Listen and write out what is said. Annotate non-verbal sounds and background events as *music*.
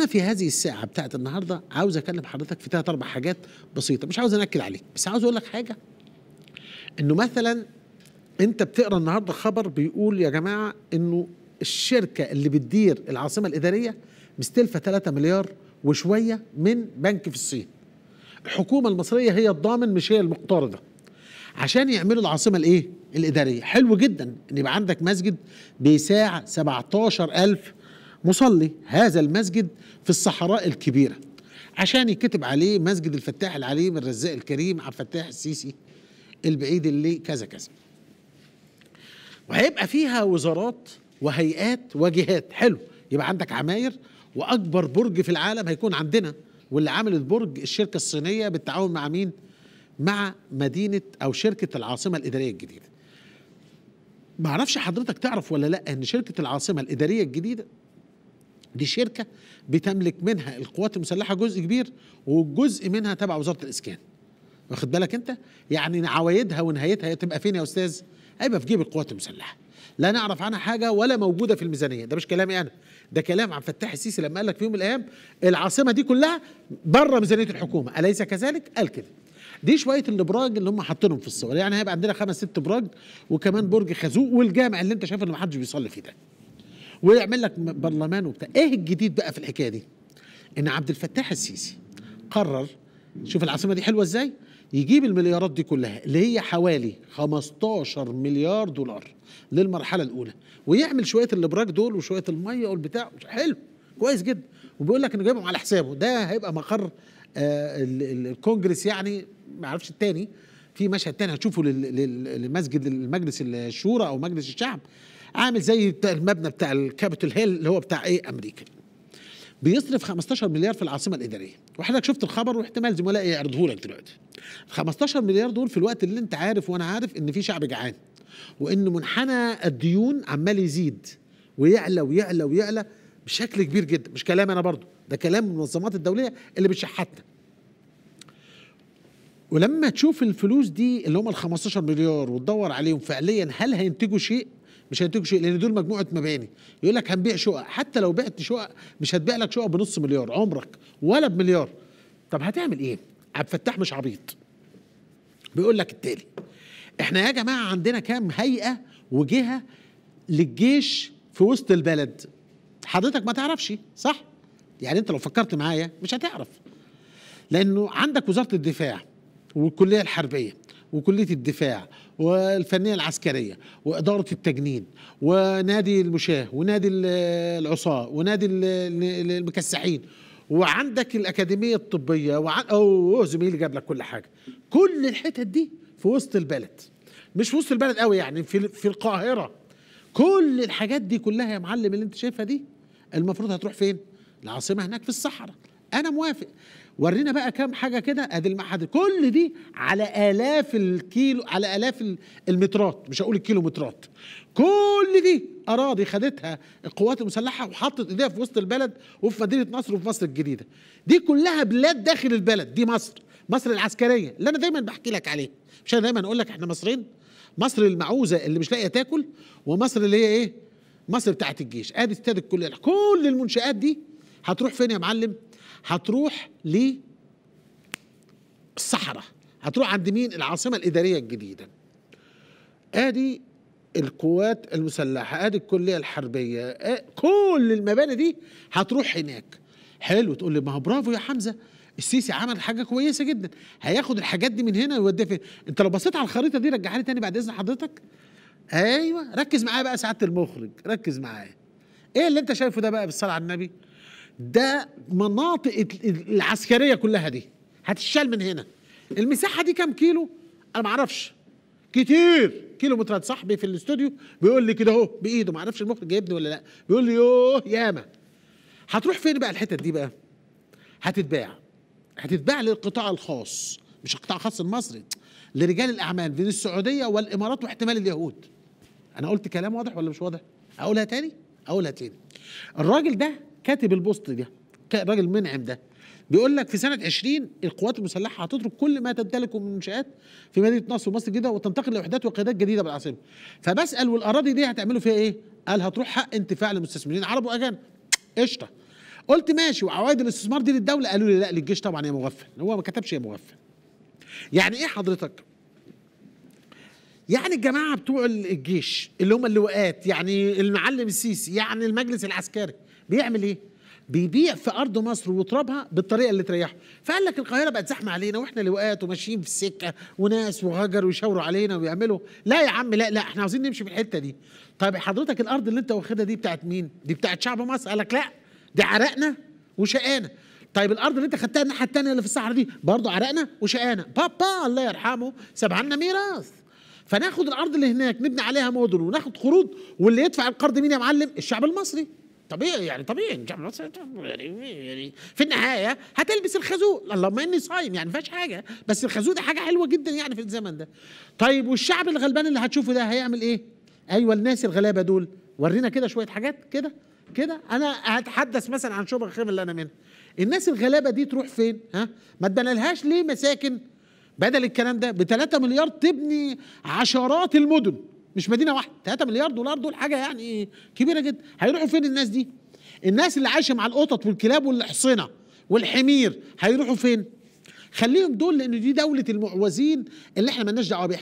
انا في هذه الساعه بتاعت النهارده عاوز اكلم حضرتك في ثلاث اربع حاجات بسيطه مش عاوز انكد عليك بس عاوز اقول لك حاجه انه مثلا انت بتقرا النهارده خبر بيقول يا جماعه انه الشركه اللي بتدير العاصمه الاداريه مستلفه 3 مليار وشويه من بنك في الصين الحكومه المصريه هي الضامن مش هي المقترضه عشان يعملوا العاصمه الايه الاداريه حلو جدا ان يبقى عندك مسجد بيساع 17000 مصلي هذا المسجد في الصحراء الكبيرة عشان يكتب عليه مسجد الفتاح العليم الرزاق الكريم عبد الفتاح السيسي البعيد اللي كذا كذا وهيبقى فيها وزارات وهيئات وجهات حلو يبقى عندك عماير واكبر برج في العالم هيكون عندنا واللي عملت البرج الشركه الصينيه بالتعاون مع مين مع مدينه او شركه العاصمه الاداريه الجديده معرفش حضرتك تعرف ولا لا ان شركه العاصمه الاداريه الجديده دي شركة بتملك منها القوات المسلحة جزء كبير وجزء منها تبع وزارة الإسكان واخد بالك أنت يعني عوايدها ونهايتها تبقى فين يا أستاذ هيبقى في جيب القوات المسلحة لا نعرف عنها حاجة ولا موجودة في الميزانية ده مش كلامي أنا ده كلام عبد الفتاح السيسي لما قال لك في يوم من الأيام العاصمة دي كلها بره ميزانية الحكومة أليس كذلك؟ قال كده دي شويه الابراج اللي هم حاطينهم في الصور يعني هيبقى عندنا خمس ست ابراج وكمان برج خازوق والجامع اللي انت شايف ان محدش بيصلي فيه ده ويعمل لك برلمان وبتاع ايه الجديد بقى في الحكايه دي ان عبد الفتاح السيسي قرر شوف العاصمه دي حلوه ازاي يجيب المليارات دي كلها اللي هي حوالي 15 مليار دولار للمرحله الاولى ويعمل شويه الابراج دول وشويه الميه والبتاع حلو كويس جدا وبيقول لك انه جايبهم على حسابه ده هيبقى مقر آه الكونجرس يعني ما اعرفش الثاني في مشهد تاني هتشوفه للمسجد المجلس الشورى او مجلس الشعب عامل زي المبنى بتاع الكابيتول هيل اللي هو بتاع ايه امريكا بيصرف 15 مليار في العاصمه الاداريه وحضرتك شفت الخبر واحتمال زملائي إيه؟ يعرضه لك دلوقتي 15 مليار دول في الوقت اللي انت عارف وانا عارف ان في شعب جعان وان منحنى الديون عمال يزيد ويعلى ويعلى ويعلى بشكل كبير جدا مش كلام انا برضو ده كلام المنظمات الدوليه اللي بتشحتنا ولما تشوف الفلوس دي اللي هم ال 15 مليار وتدور عليهم فعليا هل هينتجوا شيء مش هينتجوا شيء لان دول مجموعه مباني يقول لك هنبيع شقق حتى لو بعت شقق مش هتبيع لك شقق بنص مليار عمرك ولا بمليار طب هتعمل ايه عبد الفتاح مش عبيط بيقول لك التالي احنا يا جماعه عندنا كام هيئه وجهه للجيش في وسط البلد حضرتك ما تعرفش صح يعني انت لو فكرت معايا مش هتعرف لانه عندك وزاره الدفاع والكليه الحربيه وكليه الدفاع والفنيه العسكريه واداره التجنيد ونادي المشاه ونادي العصاه ونادي المكسحين وعندك الاكاديميه الطبيه وعن اوه زميلي جاب لك كل حاجه كل الحتت دي في وسط البلد مش في وسط البلد قوي يعني في في القاهره كل الحاجات دي كلها يا معلم اللي انت شايفها دي المفروض هتروح فين العاصمه هناك في الصحراء انا موافق ورينا بقى كام حاجه كده ادي المعهد كل دي على الاف الكيلو على الاف المترات مش هقول الكيلومترات كل دي اراضي خدتها القوات المسلحه وحطت ايديها في وسط البلد وفي مدينه نصر وفي مصر الجديده دي كلها بلاد داخل البلد دي مصر مصر العسكريه اللي انا دايما بحكي لك عليها مش انا دايما اقول لك احنا مصرين مصر المعوزه اللي مش لاقيه تاكل ومصر اللي هي ايه مصر بتاعت الجيش ادي استاد الكليه كل المنشات دي هتروح فين يا معلم هتروح للصحراء هتروح عند مين العاصمة الإدارية الجديدة آدي القوات المسلحة آدي الكلية الحربية كل المباني دي هتروح هناك حلو تقول لي ما هو برافو يا حمزة السيسي عمل حاجه كويسه جدا هياخد الحاجات دي من هنا ويوديها فين انت لو بصيت على الخريطه دي رجعها لي تاني بعد اذن حضرتك ايوه ركز معايا بقى سعاده المخرج ركز معايا ايه اللي انت شايفه ده بقى بالصلاه على النبي ده مناطق العسكريه كلها دي هتتشال من هنا المساحه دي كام كيلو انا ما اعرفش كتير كيلو مترات صاحبي في الاستوديو بيقول لي كده اهو بايده ما اعرفش المخرج جايبني ولا لا بيقول لي يوه ياما هتروح فين بقى الحتت دي بقى هتتباع هتتباع للقطاع الخاص مش القطاع الخاص المصري لرجال الاعمال بين السعوديه والامارات واحتمال اليهود انا قلت كلام واضح ولا مش واضح اقولها تاني اقولها تاني الراجل ده كاتب البوست ده راجل منعم ده بيقول لك في سنه 20 القوات المسلحه هتترك كل ما تمتلكه من منشات في مدينه نصر ومصر الجديده وتنتقل لوحدات وقيادات جديده بالعاصمه فبسال والاراضي دي هتعملوا فيها ايه؟ قال هتروح حق انتفاع للمستثمرين عرب واجانب *tsk* قشطه قلت ماشي وعوائد الاستثمار دي للدوله قالوا لي لا للجيش طبعا يا مغفل هو ما كتبش يا مغفل يعني ايه حضرتك يعني الجماعه بتوع الجيش اللي هم اللواءات يعني المعلم السيسي يعني المجلس العسكري بيعمل ايه؟ بيبيع في ارض مصر وترابها بالطريقه اللي تريحه فقال لك القاهره بقت زحمه علينا واحنا لواءات وماشيين في السكه وناس وهجر ويشاوروا علينا ويعملوا لا يا عم لا لا احنا عاوزين نمشي في الحته دي طيب حضرتك الارض اللي انت واخدها دي بتاعت مين دي بتاعت شعب مصر قال لك لا دي عرقنا وشقانا طيب الارض اللي انت خدتها الناحيه الثانيه اللي في الصحراء دي برضه عرقنا وشقانا بابا الله يرحمه ساب عنا ميراث فناخد الارض اللي هناك نبني عليها مدن وناخد قروض واللي يدفع القرض مين يا معلم الشعب المصري طبيعي يعني طبيعي يعني, يعني, يعني في النهايه هتلبس الخازوق اللهم اني صايم يعني ما فيهاش حاجه بس الخازوق ده حاجه حلوه جدا يعني في الزمن ده طيب والشعب الغلبان اللي هتشوفه ده هيعمل ايه ايوه الناس الغلابه دول ورينا كده شويه حاجات كده كده انا هتحدث مثلا عن شبه الخيمه اللي انا منها الناس الغلابه دي تروح فين ها ما تبنلهاش ليه مساكن بدل الكلام ده ب 3 مليار تبني عشرات المدن مش مدينه واحده 3 مليار دولار دول حاجه يعني كبيره جدا هيروحوا فين الناس دي الناس اللي عايشه مع القطط والكلاب والحصينه والحمير هيروحوا فين خليهم دول لان دي دوله المعوزين اللي احنا مالناش دعوه بيها